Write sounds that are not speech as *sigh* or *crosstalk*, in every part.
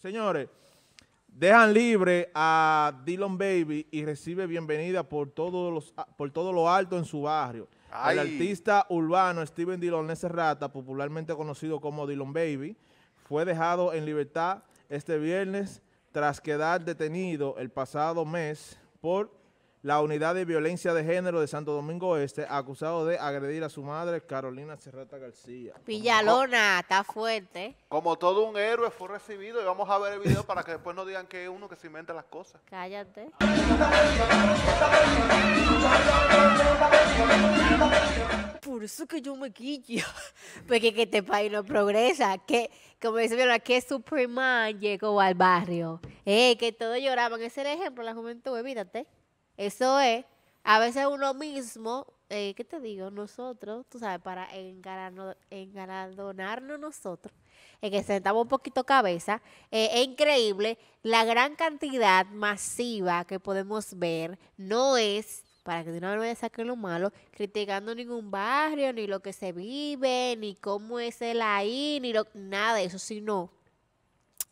Señores, dejan libre a Dylan Baby y recibe bienvenida por todos los, por todo lo alto en su barrio. El artista urbano Steven Dylan Serrata, popularmente conocido como Dylan Baby, fue dejado en libertad este viernes tras quedar detenido el pasado mes por la Unidad de Violencia de Género de Santo Domingo Este, acusado de agredir a su madre, Carolina Serrata García. Pillalona, está fuerte. Como todo un héroe fue recibido y vamos a ver el video para que después no digan que es uno que se inventa las cosas. Cállate. Por eso que yo me quillo, porque pues que este país no progresa, que como dice aquí que Superman llegó al barrio, eh, que todos lloraban, ese era el ejemplo, la juventud, evítate. Eh, eso es, a veces uno mismo, eh, ¿qué te digo? Nosotros, tú sabes, para engarandonarnos nosotros, en que sentamos un poquito cabeza, eh, es increíble la gran cantidad masiva que podemos ver, no es para que de una vez saquen lo malo, criticando ningún barrio, ni lo que se vive, ni cómo es el ahí, ni lo, nada de eso, sino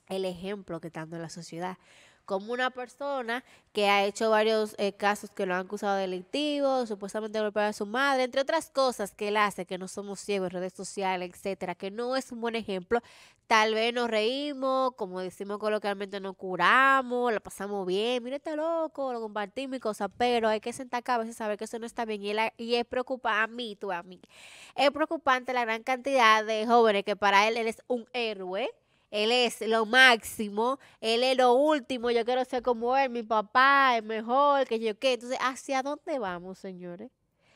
el ejemplo que está dando la sociedad como una persona que ha hecho varios eh, casos que lo han acusado de delictivo, supuestamente golpear a su madre, entre otras cosas que él hace, que no somos ciegos, en redes sociales, etcétera, que no es un buen ejemplo. Tal vez nos reímos, como decimos coloquialmente, nos curamos, la pasamos bien, mire, está loco, lo compartimos y cosas, pero hay que sentar cabeza y saber que eso no está bien. Y, y es preocupante, a mí, tú, a mí, es preocupante la gran cantidad de jóvenes que para él él es un héroe él es lo máximo, él es lo último, yo quiero ser como él, mi papá es mejor que yo qué. Entonces, ¿hacia dónde vamos, señores?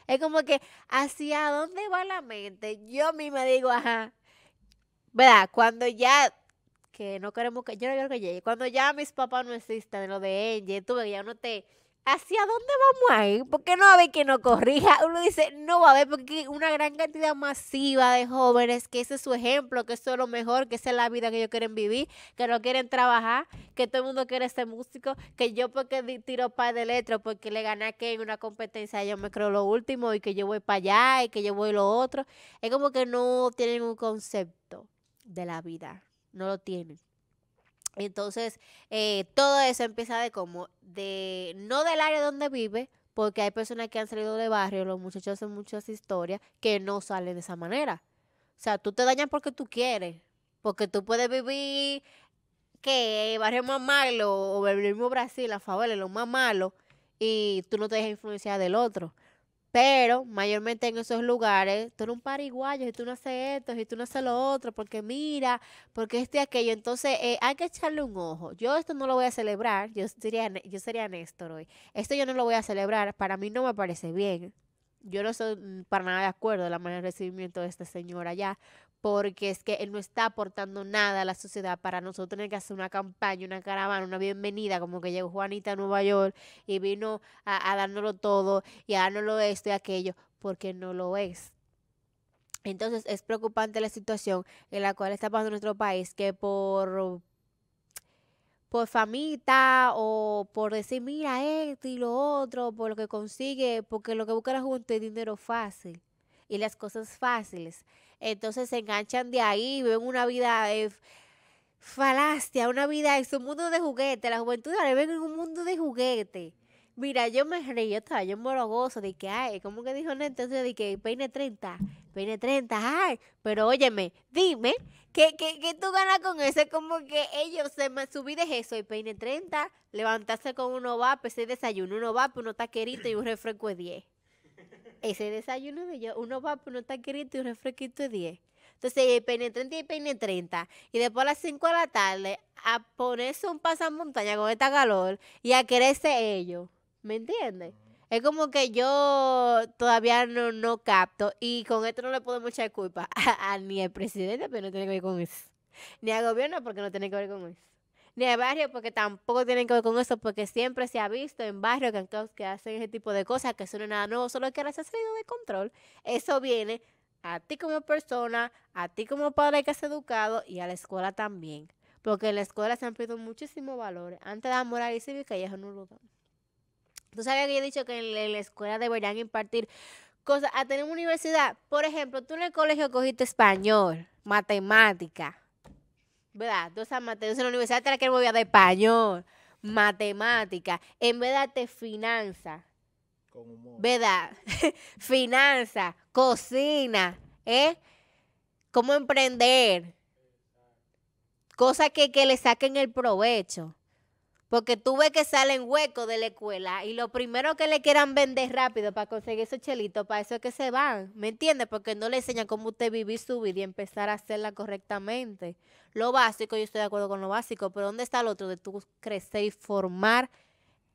Es como que, ¿hacia dónde va la mente? Yo a mí me digo, ajá, ¿verdad? Cuando ya, que no queremos que, yo no quiero que llegue, cuando ya mis papás no existen, lo de ella, tú ya no te ¿hacia dónde vamos a ir? Porque no va a haber que no corrija. Uno dice, no va a haber, porque una gran cantidad masiva de jóvenes que ese es su ejemplo, que eso es lo mejor, que esa es la vida que ellos quieren vivir, que no quieren trabajar, que todo el mundo quiere ser músico, que yo porque tiro par de letras, porque le gané que en una competencia yo me creo lo último y que yo voy para allá y que yo voy lo otro. Es como que no tienen un concepto de la vida, no lo tienen. Entonces, eh, todo eso empieza de como, de, no del área donde vive, porque hay personas que han salido de barrio, los muchachos hacen muchas historias que no salen de esa manera. O sea, tú te dañas porque tú quieres, porque tú puedes vivir que barrio más malo o el mismo Brasil, la favela, lo más malo, y tú no te dejas influenciar del otro. Pero mayormente en esos lugares, tú eres un pariguayo, y tú no haces esto, si tú no haces lo otro, porque mira, porque este aquello. Entonces, eh, hay que echarle un ojo. Yo esto no lo voy a celebrar, yo sería, yo sería Néstor hoy. Esto yo no lo voy a celebrar, para mí no me parece bien. Yo no estoy mm, para nada de acuerdo de la manera de recibimiento de esta señora allá, porque es que él no está aportando nada a la sociedad para nosotros tener que hacer una campaña, una caravana, una bienvenida, como que llegó Juanita a Nueva York y vino a, a dárnoslo todo y a dárnoslo esto y aquello, porque no lo es. Entonces es preocupante la situación en la cual está pasando nuestro país, que por por famita o por decir, mira esto y lo otro, por lo que consigue, porque lo que busca la juventud es dinero fácil y las cosas fáciles entonces se enganchan de ahí, ven una vida de falastia, una vida, es un mundo de juguete, la juventud ahora ven en un mundo de juguete. Mira, yo me reí, yo estaba yo morogoso, de que, ay, ¿cómo que dijo Entonces de que peine 30, peine 30, ay, pero óyeme, dime, ¿qué, tú ganas con eso? como que ellos, se su vida es eso, el peine 30, levantarse con uno va, ese desayuno, uno va, pues uno taquerito y un refresco de 10 ese desayuno de yo, uno va por un taquerito y un refresquito de 10. Entonces, peine 30 y peine 30. Y después a las 5 de la tarde, a ponerse un pasamontaña con esta calor y a quererse ellos. ¿Me entiendes? Mm. Es como que yo todavía no, capto y con esto no le puedo mucha culpa *laughs* a, ni al presidente, pero no tiene que ver con eso. Ni al gobierno porque no tiene que ver con eso ni de barrio, porque tampoco tienen que ver con eso, porque siempre se ha visto en barrios que, que hacen ese tipo de cosas, que son nada nuevo, solo que ahora se ha salido de control. Eso viene a ti como persona, a ti como padre que has educado y a la escuela también. Porque en la escuela se han perdido muchísimos valores. Antes de la moral y cívica, ya no lo dan. Tú sabes que yo he dicho que en, la escuela deberían impartir cosas. A tener una universidad, por ejemplo, tú en el colegio cogiste español, matemática, ¿verdad? Entonces, en la universidad te la quiero de español, matemática, en vez de finanzas, finanza, ¿verdad? *laughs* finanza, cocina, ¿eh? Cómo emprender, cosas que, que le saquen el provecho. Porque tú ves que salen huecos de la escuela y lo primero que le quieran vender rápido para conseguir esos chelitos, para eso es que se van. ¿Me entiendes? Porque no le enseñan cómo usted vivir su vida y empezar a hacerla correctamente. Lo básico, yo estoy de acuerdo con lo básico, pero ¿dónde está el otro de tú crecer y formar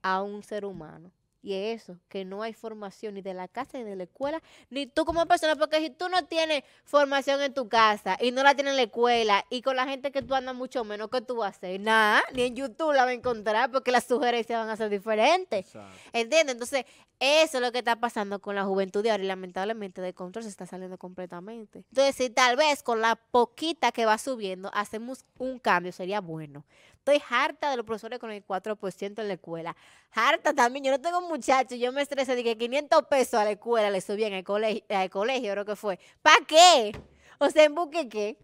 a un ser humano? Y eso, que no hay formación ni de la casa ni de la escuela, ni tú como persona, porque si tú no tienes formación en tu casa y no la tienes en la escuela y con la gente que tú andas mucho menos, que tú vas a hacer? Nada, ni en YouTube la vas a encontrar porque las sugerencias van a ser diferentes. ¿Entiendes? Entonces, eso es lo que está pasando con la juventud de ahora y lamentablemente de control se está saliendo completamente. Entonces, si tal vez con la poquita que va subiendo hacemos un cambio, sería bueno. Estoy harta de los profesores con el 4% en la escuela. Harta también. Yo no tengo muchachos. Yo me estresé. que 500 pesos a la escuela le subían en el colegio, al colegio, creo que fue. ¿Para qué? O sea, ¿en busque qué?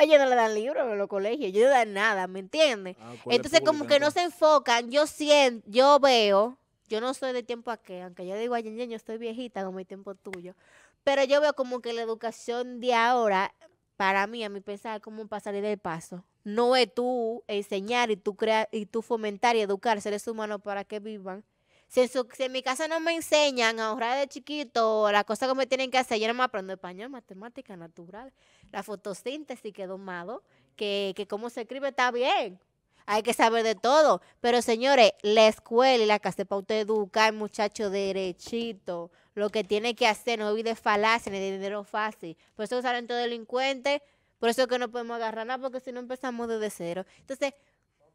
Ellos no le dan libros a los colegios. Ellos no dan nada, ¿me entiendes? Ah, entonces, como que no se enfocan. Yo siento, yo veo, yo no soy de tiempo a qué. aunque yo digo, ay, yo estoy viejita como el tiempo tuyo. Pero yo veo como que la educación de ahora para mí, a mi pensar, cómo pasaré del paso. No es tú enseñar y tú, crear, y tú fomentar y educar seres humanos para que vivan. Si en, mi casa no me enseñan a ahorrar de chiquito las cosas que me tienen que hacer, yo no me aprendo español, matemática, natural, la fotosíntesis que domado, que, que cómo se escribe está bien, hay que saber de todo. Pero señores, la escuela y la casa para usted educar muchacho derechito, lo que tiene que hacer, no olvide falacia ni de dinero fácil. Por eso salen todos delincuentes, por eso que no podemos agarrar nada, porque si no empezamos desde cero. Entonces,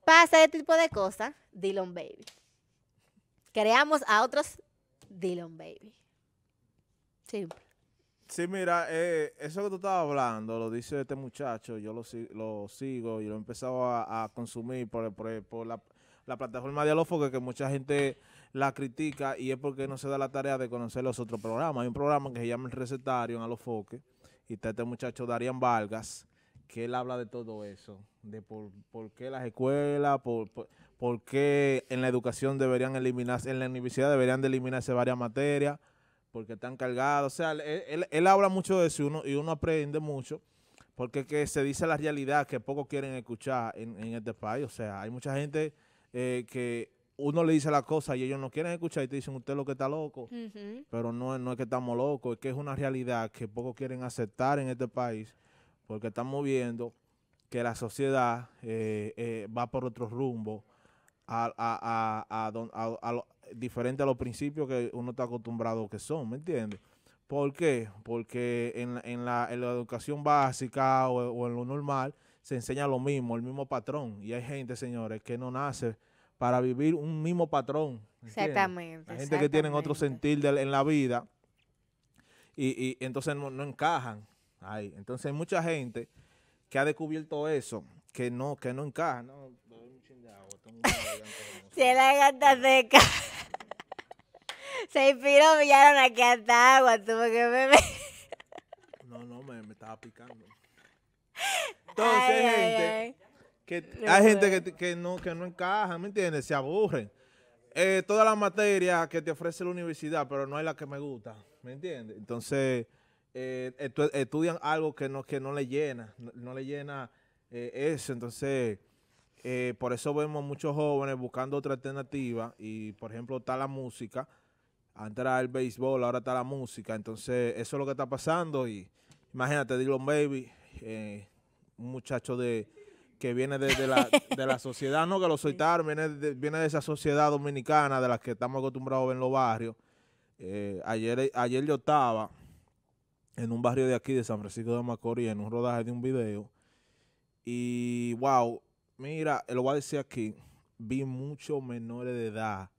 pasa este tipo de cosas, Dylan Baby. Creamos a otros Dylan Baby. Simple. Sí, mira, eh, eso que tú estabas hablando, lo dice este muchacho, yo lo, lo sigo y lo he empezado a, consumir por, la, plataforma de Alofoque que mucha gente la critica y es porque no se da la tarea de conocer los otros programas. Hay un programa que se llama El Recetario en Alofoque y está este muchacho Darían Vargas, que él habla de todo eso, de por, qué las escuelas, por, qué en la educación deberían eliminarse, en la universidad deberían de eliminarse varias materias, porque están cargados. O sea, él, él, habla mucho de eso y uno, y uno aprende mucho porque se dice la realidad que pocos quieren escuchar en, este país. O sea, hay mucha gente eh, que uno le dice la cosa y ellos no quieren escuchar y te dicen, usted lo que está loco. Pero no, no es que estamos locos, es que es una realidad que pocos quieren aceptar en este país porque estamos viendo que la sociedad eh, eh, va por otro rumbo a, a, a, a, diferente a los principios que uno está acostumbrado que son, ¿me entiendes? ¿Por qué? Porque en, la, en la, educación básica o, en lo normal se enseña lo mismo, el mismo patrón. Y hay gente, señores, que no nace para vivir un mismo patrón. Exactamente. Hay gente que tiene otro sentir en la vida y, y entonces no, encajan ahí. Entonces hay mucha gente que ha descubierto eso, que no, que no encaja. No, *laughs* la un de seca. Se inspiró, miraron aquí hasta agua, tuvo que beber. No, no, me, estaba picando. Entonces, gente, hay gente que, que, no, encaja, ¿me entiendes? Se aburren. Eh, todas las materias que te ofrece la universidad, pero no es la que me gusta, ¿me entiendes? Entonces, eh, estudian algo que no, que no le llena, no, le llena eh, eso. Entonces, por eso vemos muchos jóvenes buscando otra alternativa y, por ejemplo, está la música, antes era el béisbol, ahora está la música. Entonces, eso es lo que está pasando. Y imagínate, Dillon Baby, eh, un muchacho de que viene de, la, sociedad, no que lo soltaron, viene de, viene de esa sociedad dominicana de las que estamos acostumbrados a ver en los barrios. Eh, ayer, ayer yo estaba en un barrio de aquí, de San Francisco de Macorís, en un rodaje de un video. Y wow, mira, eh, lo voy a decir aquí, vi muchos menores de edad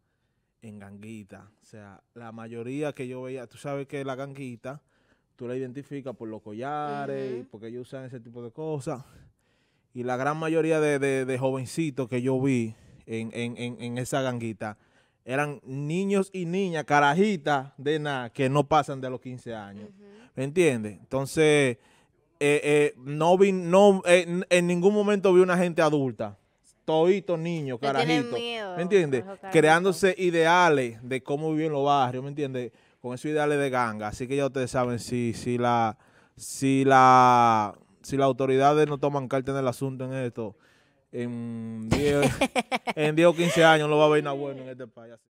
en ganguita. O sea, la mayoría que yo veía, tú sabes que la ganguita, tú la identificas por los collares, porque ellos usan ese tipo de cosas. Y la gran mayoría de, jovencitos que yo vi en, esa ganguita eran niños y niñas, carajitas de nada, que no pasan de los 15 años. ¿Me entiendes? Entonces, eh, eh, no vi, no, eh, en ningún momento vi una gente adulta toditos niños, carajitos, ¿me entiendes? Creándose ideales de cómo viven los barrios, ¿me entiendes? Con esos ideales de ganga. Así que ya ustedes saben si, si la... Si la si las autoridades no toman carta en el asunto en esto, en 10, *laughs* en 10 o 15 años no va a venir nada bueno en este país.